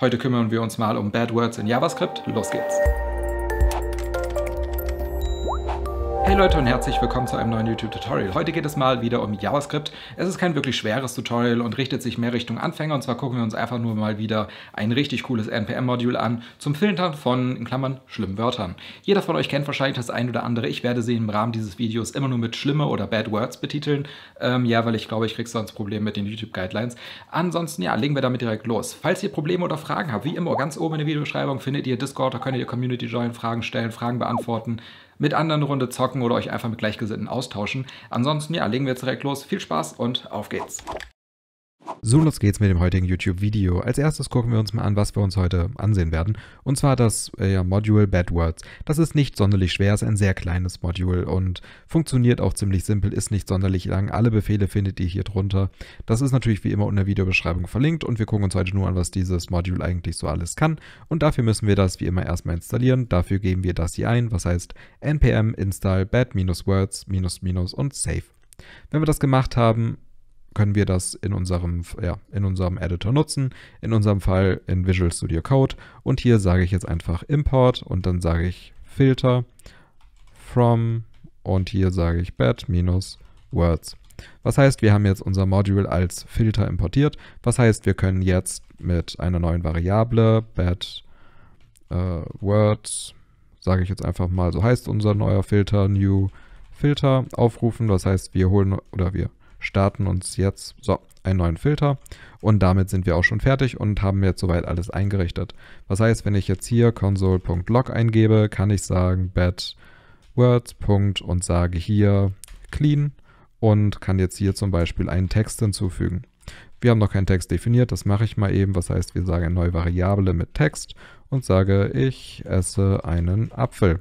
Heute kümmern wir uns mal um Bad Words in JavaScript. Los geht's! Hey Leute und herzlich willkommen zu einem neuen YouTube-Tutorial. Heute geht es mal wieder um JavaScript. Es ist kein wirklich schweres Tutorial und richtet sich mehr Richtung Anfänger. Und zwar gucken wir uns einfach nur mal wieder ein richtig cooles NPM-Modul an zum Filtern von, in Klammern, schlimmen Wörtern. Jeder von euch kennt wahrscheinlich das ein oder andere. Ich werde sie im Rahmen dieses Videos immer nur mit schlimme oder bad words betiteln. Ähm, ja, weil ich glaube, ich kriege sonst Probleme mit den YouTube-Guidelines. Ansonsten, ja, legen wir damit direkt los. Falls ihr Probleme oder Fragen habt, wie immer, ganz oben in der Videobeschreibung findet ihr Discord, da könnt ihr Community joinen, Fragen stellen, Fragen beantworten mit anderen Runde zocken oder euch einfach mit Gleichgesinnten austauschen. Ansonsten, ja, legen wir jetzt direkt los. Viel Spaß und auf geht's. So, los geht's mit dem heutigen YouTube-Video. Als erstes gucken wir uns mal an, was wir uns heute ansehen werden. Und zwar das äh, Module Words. Das ist nicht sonderlich schwer, ist ein sehr kleines Module und funktioniert auch ziemlich simpel, ist nicht sonderlich lang. Alle Befehle findet ihr hier drunter. Das ist natürlich wie immer in der Videobeschreibung verlinkt und wir gucken uns heute nur an, was dieses Module eigentlich so alles kann. Und dafür müssen wir das wie immer erstmal installieren. Dafür geben wir das hier ein, was heißt npm install bad-words- und save. Wenn wir das gemacht haben, können wir das in unserem, ja, in unserem Editor nutzen, in unserem Fall in Visual Studio Code. Und hier sage ich jetzt einfach Import und dann sage ich Filter from und hier sage ich bad-words. Was heißt, wir haben jetzt unser Module als Filter importiert. Was heißt, wir können jetzt mit einer neuen Variable bad äh, words, sage ich jetzt einfach mal, so heißt unser neuer Filter, new Filter aufrufen. Das heißt, wir holen oder wir starten uns jetzt so einen neuen Filter und damit sind wir auch schon fertig und haben jetzt soweit alles eingerichtet. Was heißt, wenn ich jetzt hier console.log eingebe, kann ich sagen bad words. und sage hier clean und kann jetzt hier zum Beispiel einen Text hinzufügen. Wir haben noch keinen Text definiert, das mache ich mal eben. Was heißt, wir sagen eine neue Variable mit Text und sage, ich esse einen Apfel.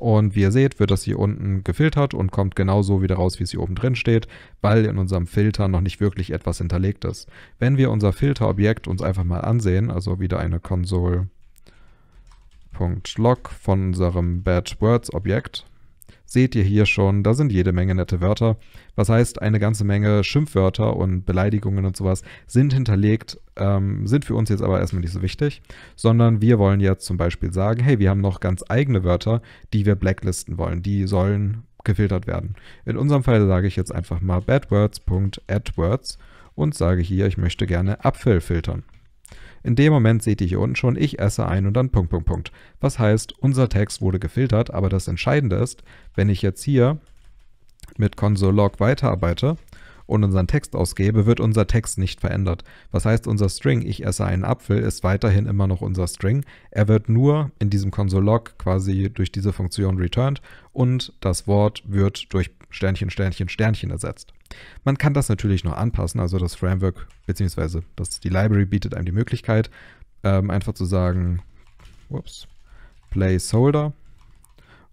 Und wie ihr seht, wird das hier unten gefiltert und kommt genauso wieder raus, wie es hier oben drin steht, weil in unserem Filter noch nicht wirklich etwas hinterlegt ist. Wenn wir unser Filterobjekt uns einfach mal ansehen, also wieder eine console.log von unserem Bad Words objekt seht ihr hier schon, da sind jede Menge nette Wörter. Was heißt, eine ganze Menge Schimpfwörter und Beleidigungen und sowas sind hinterlegt, ähm, sind für uns jetzt aber erstmal nicht so wichtig, sondern wir wollen jetzt zum Beispiel sagen, hey, wir haben noch ganz eigene Wörter, die wir blacklisten wollen. Die sollen gefiltert werden. In unserem Fall sage ich jetzt einfach mal badwords.adwords und sage hier, ich möchte gerne Apfel filtern. In dem Moment seht ihr hier unten schon, ich esse ein und dann Punkt, Punkt, Punkt. Was heißt, unser Text wurde gefiltert, aber das Entscheidende ist, wenn ich jetzt hier mit console.log weiterarbeite und unseren Text ausgebe, wird unser Text nicht verändert. Was heißt, unser String, ich esse einen Apfel, ist weiterhin immer noch unser String. Er wird nur in diesem console.log quasi durch diese Funktion returned und das Wort wird durch Sternchen, Sternchen, Sternchen ersetzt. Man kann das natürlich noch anpassen, also das Framework bzw. die Library bietet einem die Möglichkeit, ähm, einfach zu sagen, ups, Placeholder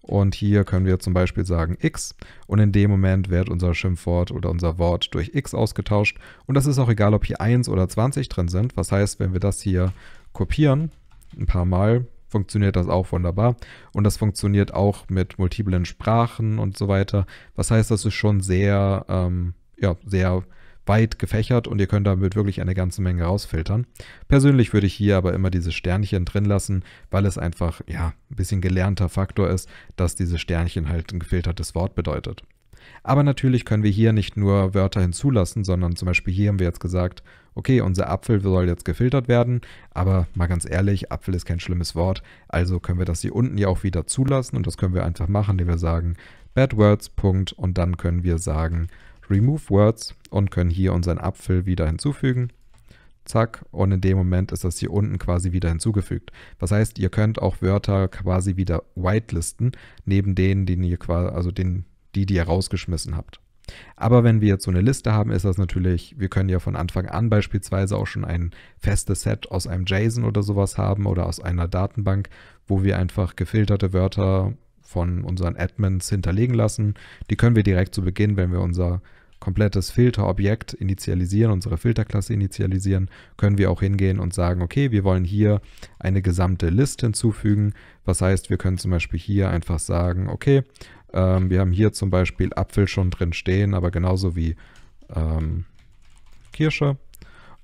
und hier können wir zum Beispiel sagen x und in dem Moment wird unser Schimpfwort oder unser Wort durch x ausgetauscht und das ist auch egal, ob hier 1 oder 20 drin sind. Was heißt, wenn wir das hier kopieren, ein paar Mal, funktioniert das auch wunderbar. Und das funktioniert auch mit multiplen Sprachen und so weiter. Was heißt, das ist schon sehr, ähm, ja, sehr weit gefächert und ihr könnt damit wirklich eine ganze Menge rausfiltern. Persönlich würde ich hier aber immer diese Sternchen drin lassen, weil es einfach ja ein bisschen gelernter Faktor ist, dass diese Sternchen halt ein gefiltertes Wort bedeutet. Aber natürlich können wir hier nicht nur Wörter hinzulassen, sondern zum Beispiel hier haben wir jetzt gesagt, okay, unser Apfel soll jetzt gefiltert werden, aber mal ganz ehrlich, Apfel ist kein schlimmes Wort, also können wir das hier unten ja auch wieder zulassen und das können wir einfach machen, indem wir sagen bad words. Punkt, und dann können wir sagen remove words und können hier unseren Apfel wieder hinzufügen. Zack, und in dem Moment ist das hier unten quasi wieder hinzugefügt. Das heißt, ihr könnt auch Wörter quasi wieder whitelisten, neben denen, die ihr quasi, also den die, die ihr rausgeschmissen habt. Aber wenn wir jetzt so eine Liste haben, ist das natürlich, wir können ja von Anfang an beispielsweise auch schon ein festes Set aus einem JSON oder sowas haben oder aus einer Datenbank, wo wir einfach gefilterte Wörter von unseren Admins hinterlegen lassen. Die können wir direkt zu Beginn, wenn wir unser komplettes Filterobjekt initialisieren, unsere Filterklasse initialisieren, können wir auch hingehen und sagen, okay, wir wollen hier eine gesamte Liste hinzufügen. Was heißt, wir können zum Beispiel hier einfach sagen, okay, ähm, wir haben hier zum Beispiel Apfel schon drin stehen, aber genauso wie ähm, Kirsche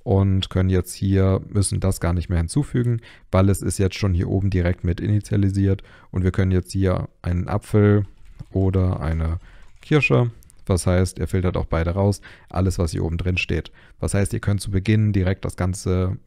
und können jetzt hier, müssen das gar nicht mehr hinzufügen, weil es ist jetzt schon hier oben direkt mit initialisiert und wir können jetzt hier einen Apfel oder eine Kirsche, was heißt, er filtert auch beide raus, alles was hier oben drin steht. Was heißt, ihr könnt zu Beginn direkt das Ganze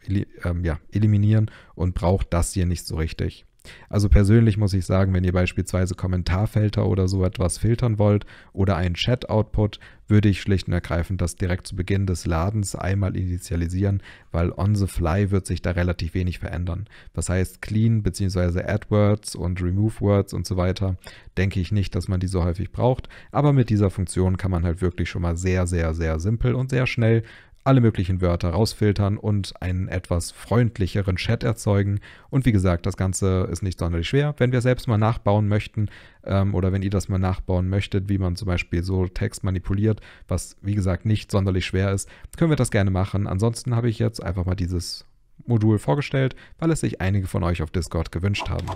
ähm, ja, eliminieren und braucht das hier nicht so richtig. Also persönlich muss ich sagen, wenn ihr beispielsweise Kommentarfelder oder so etwas filtern wollt oder einen Chat-Output, würde ich schlicht und ergreifend das direkt zu Beginn des Ladens einmal initialisieren, weil on the fly wird sich da relativ wenig verändern. Das heißt, clean bzw. add words und Remove Words und so weiter, denke ich nicht, dass man die so häufig braucht, aber mit dieser Funktion kann man halt wirklich schon mal sehr, sehr, sehr simpel und sehr schnell alle möglichen Wörter rausfiltern und einen etwas freundlicheren Chat erzeugen. Und wie gesagt, das Ganze ist nicht sonderlich schwer. Wenn wir selbst mal nachbauen möchten ähm, oder wenn ihr das mal nachbauen möchtet, wie man zum Beispiel so Text manipuliert, was wie gesagt nicht sonderlich schwer ist, können wir das gerne machen. Ansonsten habe ich jetzt einfach mal dieses Modul vorgestellt, weil es sich einige von euch auf Discord gewünscht haben.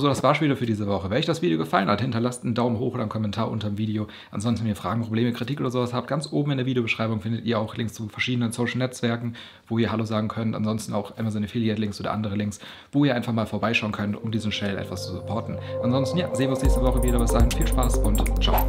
So, das war's wieder für diese Woche. Wenn euch das Video gefallen hat, hinterlasst einen Daumen hoch oder einen Kommentar unter dem Video. Ansonsten, wenn ihr Fragen, Probleme, Kritik oder sowas habt, ganz oben in der Videobeschreibung findet ihr auch Links zu verschiedenen Social Netzwerken, wo ihr Hallo sagen könnt. Ansonsten auch Amazon Affiliate Links oder andere Links, wo ihr einfach mal vorbeischauen könnt, um diesen Shell etwas zu supporten. Ansonsten, ja, sehen wir uns nächste Woche wieder. Bis dahin, viel Spaß und ciao.